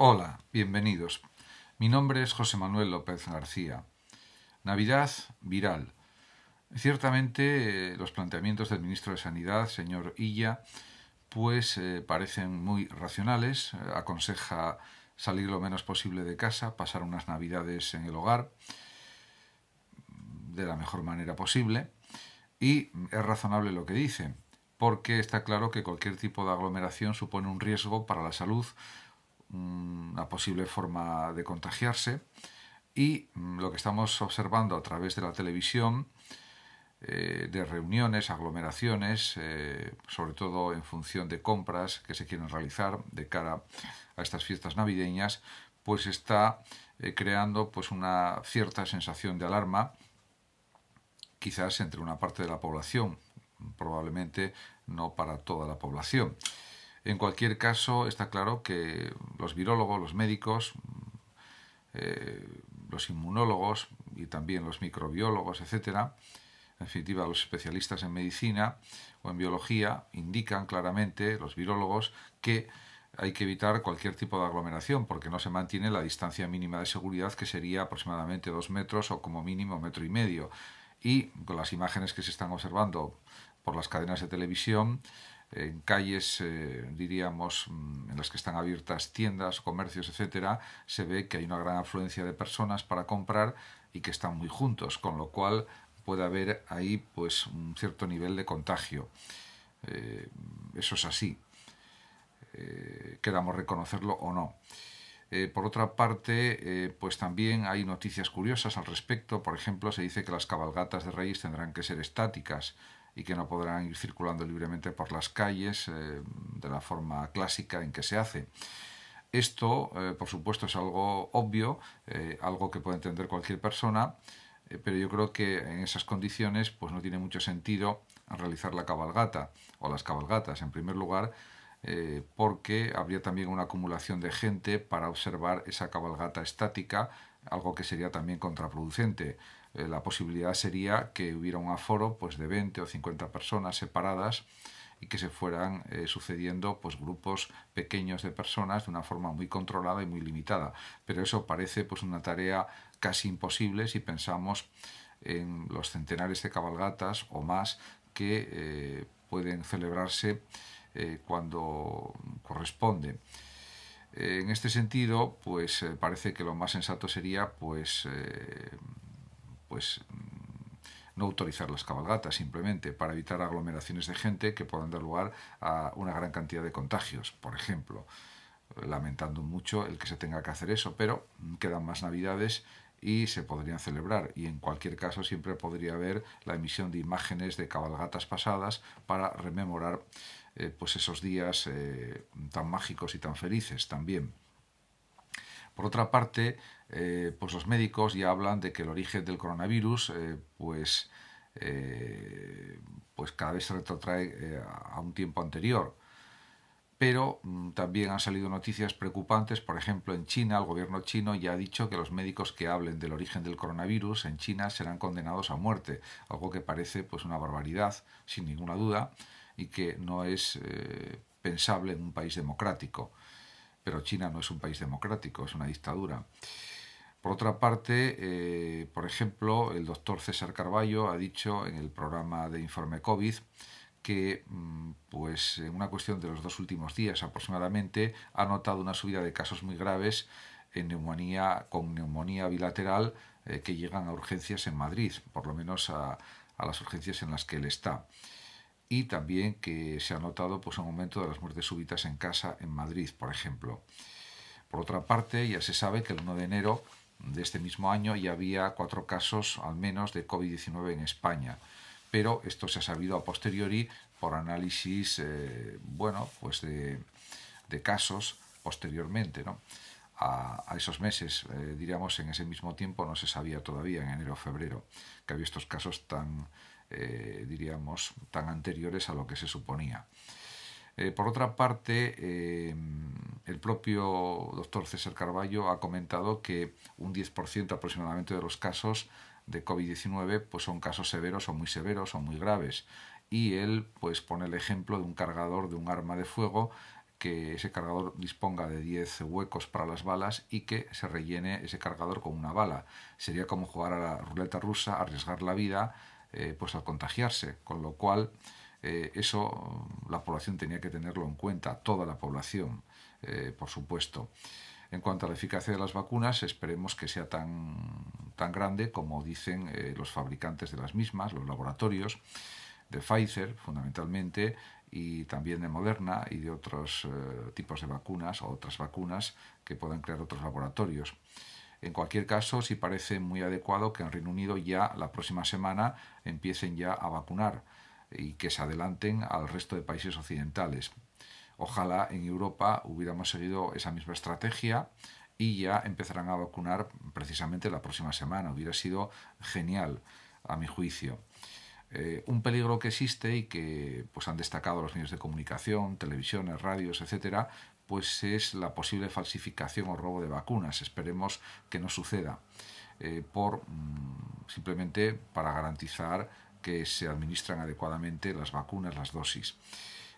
Hola, bienvenidos. Mi nombre es José Manuel López García. Navidad viral. Ciertamente eh, los planteamientos del ministro de Sanidad, señor Illa, pues eh, parecen muy racionales. aconseja salir lo menos posible de casa, pasar unas Navidades en el hogar de la mejor manera posible. Y es razonable lo que dice, porque está claro que cualquier tipo de aglomeración supone un riesgo para la salud Mm, una posible forma de contagiarse y mm, lo que estamos observando a través de la televisión, eh, de reuniones, aglomeraciones, eh, sobre todo en función de compras que se quieren realizar de cara a estas fiestas navideñas, pues está eh, creando pues una cierta sensación de alarma, quizás entre una parte de la población, probablemente no para toda la población. En cualquier caso, está claro que los virólogos, los médicos, eh, los inmunólogos y también los microbiólogos, etcétera, en definitiva, los especialistas en medicina o en biología indican claramente, los virólogos, que hay que evitar cualquier tipo de aglomeración porque no se mantiene la distancia mínima de seguridad que sería aproximadamente dos metros o como mínimo metro y medio. Y con las imágenes que se están observando por las cadenas de televisión, en calles, eh, diríamos, mm, en las que están abiertas tiendas, comercios, etcétera, se ve que hay una gran afluencia de personas para comprar y que están muy juntos, con lo cual puede haber ahí pues un cierto nivel de contagio. Eh, eso es así, eh, queramos reconocerlo o no. por otra parte, pues también hay noticias curiosas al respecto. Por ejemplo, se dice que las cabalgatas de reyes tendrán que ser estáticas y que no podrán ir circulando libremente por las calles eh, de la forma clásica en que se hace. Esto, eh, por supuesto, es algo obvio, eh, algo que puede entender cualquier persona, pero yo creo que en esas condiciones pues no tiene mucho sentido realizar la cabalgata o las cabalgatas. En primer lugar, porque habría también una acumulación de gente para observar esa cabalgata estática algo que sería también contraproducente. Eh, la posibilidad sería que hubiera un aforo pues, de 20 o 50 personas separadas y que se fueran eh, sucediendo pues grupos pequeños de personas de una forma muy controlada y muy limitada pero eso parece pues una tarea casi imposible si pensamos en los centenares de cabalgatas o más que eh, pueden celebrarse cuando corresponde eh, en este sentido, pues eh, parece que lo más sensato sería, pues, eh, pues no autorizar las cabalgatas simplemente para evitar aglomeraciones de gente que puedan dar lugar a una gran cantidad de contagios, por ejemplo. Lamentando mucho el que se tenga que hacer eso, pero quedan más navidades y se podrían celebrar y en cualquier caso siempre podría haber la emisión de imágenes de cabalgatas pasadas para rememorar eh, pues esos días eh, tan mágicos y tan felices también. Por otra parte, eh, pues los médicos ya hablan de que el origen del coronavirus, pues, pues cada vez se retrotrae a un tiempo anterior pero mm, también han salido noticias preocupantes. Por ejemplo, en China, el gobierno chino ya ha dicho que los médicos que hablen del origen del coronavirus en China serán condenados a muerte, algo que parece pues una barbaridad, sin ninguna duda, y que no es eh, pensable en un país democrático. Pero China no es un país democrático, es una dictadura. Por otra parte, eh, por ejemplo, el doctor César Carballo ha dicho en el programa de informe COVID que mm, pues en una cuestión de los dos últimos días aproximadamente ha notado una subida de casos muy graves en neumonía con neumonía bilateral eh, que llegan a urgencias en Madrid, por lo menos a las urgencias en las que él está y también que se ha notado pues, un aumento de las muertes súbitas en casa en Madrid, por ejemplo. Por otra parte, ya se sabe que el 1 de enero de este mismo año ya había cuatro casos al menos de COVID-19 en España, pero esto se ha sabido a posteriori por análisis eh, bueno, pues de, casos posteriormente. ¿no? A, esos meses, eh, diríamos, en ese mismo tiempo no se sabía todavía, en enero o febrero, que había estos casos tan eh, diríamos, tan anteriores a lo que se suponía. Eh, por otra parte, eh, el propio doctor César Carballo ha comentado que un 10% aproximadamente de los casos de COVID-19 pues son casos severos o muy severos o muy graves. Y él pues pone el ejemplo de un cargador de un arma de fuego que ese cargador disponga de 10 huecos para las balas y que se rellene ese cargador con una bala. Sería como jugar a la ruleta rusa, arriesgar la vida eh, pues al contagiarse, con lo cual eh, eso la población tenía que tenerlo en cuenta, toda la población, eh, por supuesto. En cuanto a la eficacia de las vacunas, esperemos que sea tan, grande como dicen los fabricantes de las mismas, los laboratorios de Pfizer fundamentalmente y también de Moderna y de otros tipos de vacunas o otras vacunas que puedan crear otros laboratorios. En cualquier caso, sí parece muy adecuado que en Reino Unido ya la próxima semana empiecen ya a vacunar y que se adelanten al resto de países occidentales. Ojalá en Europa hubiéramos seguido esa misma estrategia y ya empezarán a vacunar precisamente la próxima semana. Hubiera sido genial, a mi juicio. Eh, un peligro que existe y que pues, han destacado los medios de comunicación, televisiones, radios, etcétera, pues es la posible falsificación o robo de vacunas. Esperemos que no suceda, eh, por mm, simplemente para garantizar que se administran adecuadamente las vacunas, las dosis.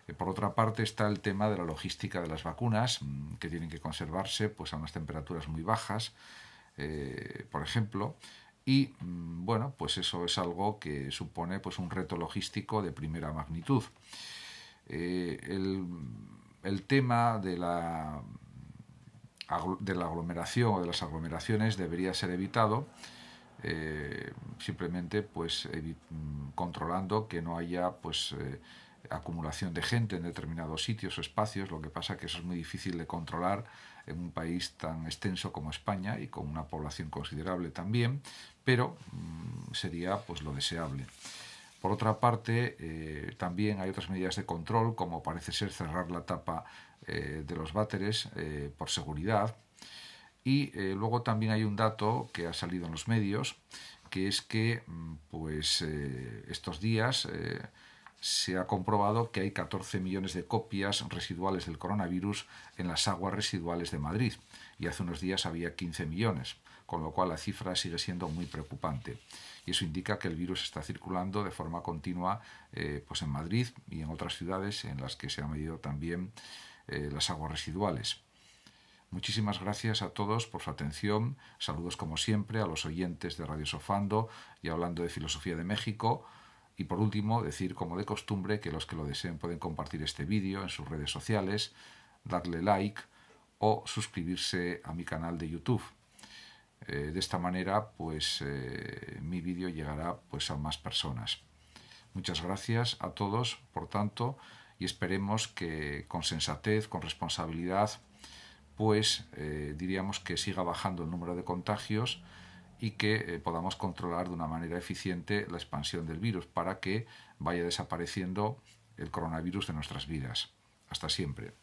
Eh, por otra parte está el tema de la logística de las vacunas, mm, que tienen que conservarse pues, a unas temperaturas muy bajas, eh, por ejemplo. Y mm, bueno, pues eso es algo que supone pues, un reto logístico de primera magnitud. el el tema de la, de la aglomeración o de las aglomeraciones debería ser evitado eh, simplemente pues, controlando que no haya pues eh, acumulación de gente en determinados sitios o espacios lo que pasa que eso es muy difícil de controlar en un país tan extenso como España y con una población considerable también pero mm, sería pues lo deseable por otra parte, eh, también hay otras medidas de control, como parece ser cerrar la tapa eh, de los váteres eh, por seguridad. Y luego también hay un dato que ha salido en los medios, que es que mm, pues, estos días se ha comprobado que hay 14 millones de copias residuales del coronavirus en las aguas residuales de Madrid y hace unos días había 15 millones con lo cual la cifra sigue siendo muy preocupante. Y eso indica que el virus está circulando de forma continua eh, pues en Madrid y en otras ciudades en las que se han medido también eh, las aguas residuales. Muchísimas gracias a todos por su atención. Saludos como siempre a los oyentes de Radio Sofando y hablando de Filosofía de México. Y por último, decir como de costumbre que los que lo deseen pueden compartir este vídeo en sus redes sociales, darle like o suscribirse a mi canal de YouTube. Eh, de esta manera, pues eh, mi vídeo llegará pues, a más personas. Muchas gracias a todos, por tanto, y esperemos que con sensatez, con responsabilidad, pues eh, diríamos que siga bajando el número de contagios y que podamos controlar de una manera eficiente la expansión del virus para que vaya desapareciendo el coronavirus de nuestras vidas. Hasta siempre.